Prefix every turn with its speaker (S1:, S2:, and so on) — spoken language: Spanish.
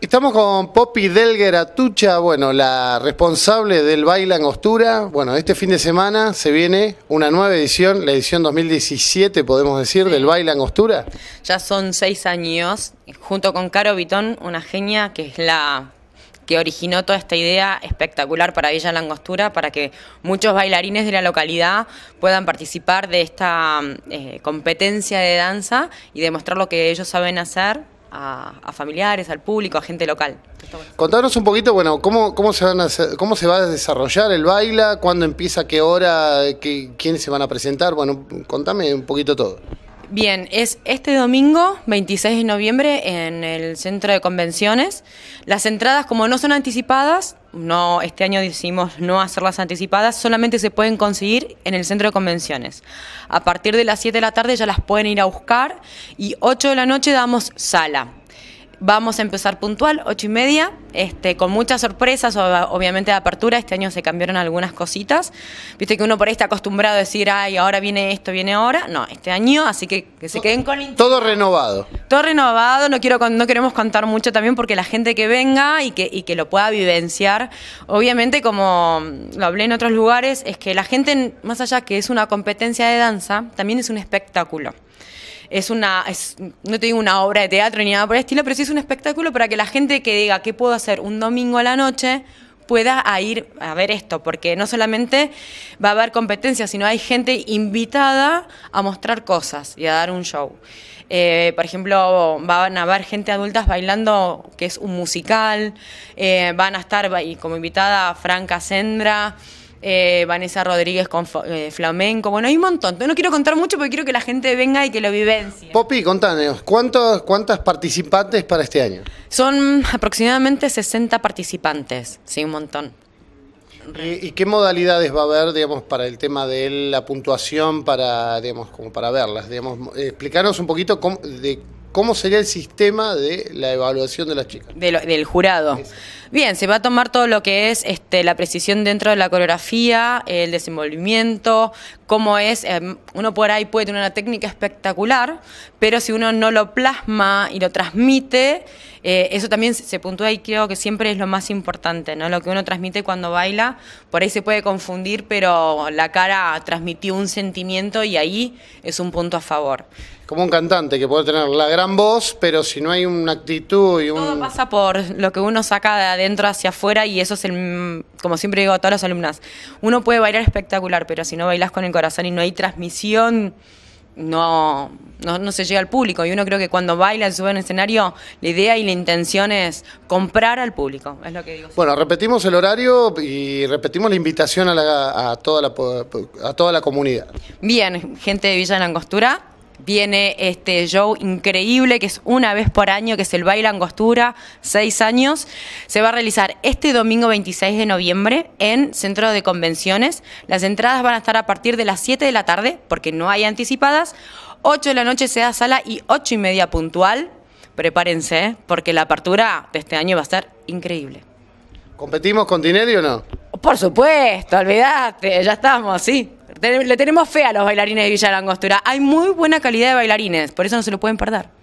S1: Estamos con Poppy Delger Atucha, bueno, la responsable del Baila Angostura. Bueno, este fin de semana se viene una nueva edición, la edición 2017, podemos decir, del Baila Angostura.
S2: Ya son seis años, junto con Caro Vitón, una genia que es la que originó toda esta idea espectacular para Villa Langostura, para que muchos bailarines de la localidad puedan participar de esta eh, competencia de danza y demostrar lo que ellos saben hacer a, familiares, al público, a gente local.
S1: Contanos un poquito, bueno, cómo, cómo, se van cómo se va a desarrollar el baila, cuándo empieza, qué hora, qué, quiénes se van a presentar. Bueno, contame un poquito todo.
S2: Bien, es este domingo, 26 de noviembre, en el centro de convenciones. Las entradas, como no son anticipadas, no, este año decimos no hacerlas anticipadas, solamente se pueden conseguir en el centro de convenciones. A partir de las 7 de la tarde ya las pueden ir a buscar y 8 de la noche damos sala. Vamos a empezar puntual, ocho y media, este, con muchas sorpresas, obviamente de apertura. Este año se cambiaron algunas cositas. Viste que uno por ahí está acostumbrado a decir, ay, ahora viene esto, viene ahora. No, este año, así que que se queden con
S1: Todo renovado.
S2: Todo renovado, no, quiero, queremos contar mucho también porque la gente que venga y que, y que lo pueda vivenciar, obviamente como lo hablé en otros lugares, es que la gente, más allá que es una competencia de danza, también es un espectáculo es una, es, no te digo una obra de teatro ni nada por el estilo, pero sí es un espectáculo para que la gente que diga qué puedo hacer un domingo a la noche pueda ir a ver esto, porque no solamente va a haber competencia, sino hay gente invitada a mostrar cosas y a dar un show. Eh, por ejemplo, van a ver gente adulta bailando, que es un musical, eh, van a estar como invitada Franca Sendra eh, Vanessa Rodríguez con eh, flamenco. Bueno, hay un montón. No quiero contar mucho porque quiero que la gente venga y que lo vivencie.
S1: Popi, contanos, ¿cuántos, ¿cuántas participantes para este año? Son aproximadamente 60 participantes, sí, un montón. ¿Y, qué modalidades va a haber, digamos, para el tema de la puntuación, para, digamos, como para verlas? Digamos, eh, explicanos un poquito cómo, de ¿Cómo sería el sistema de la evaluación de las chicas?
S2: del jurado. Bien, se va a tomar todo lo que es este, la precisión dentro de la coreografía, el desenvolvimiento, cómo es. Em, uno por ahí puede tener una técnica espectacular, pero si uno no lo plasma y lo transmite, eh, eso también se puntúa y creo que siempre es lo más importante, ¿no? Lo que uno transmite cuando baila, por ahí se puede confundir, pero la cara transmitió un sentimiento y ahí es un punto a favor.
S1: Como un cantante que puede tener la gran voz, pero si no hay una actitud y un... Todo
S2: pasa por lo que uno saca de adentro hacia afuera y eso es como siempre digo a todas las alumnas, uno puede bailar espectacular, pero si no bailas con el corazón y no hay transmisión no, no, se llega al público. Y uno creo que cuando baila y sube escenario, la idea y la intención es comprar al público, es lo que digo.
S1: Bueno, repetimos el horario y repetimos la invitación a, la, a toda, la, a toda la comunidad.
S2: Bien, gente de Villa de Angostura. Viene este show increíble que es una vez por año, que es el Baila Angostura, seis años. Se va a realizar este domingo 26 de noviembre en Centro de Convenciones. Las entradas van a estar a partir de las 7 de la tarde, porque no hay anticipadas. 8 de la noche se da sala y 8 y media puntual. Prepárense, ¿eh? porque la apertura de este año va a ser increíble.
S1: ¿Competimos con dinero o no?
S2: Por supuesto, olvidate, ya estamos, sí le tenemos fe a los bailarines de Villa Langostura. Hay muy buena calidad de bailarines, por eso no se lo pueden perder.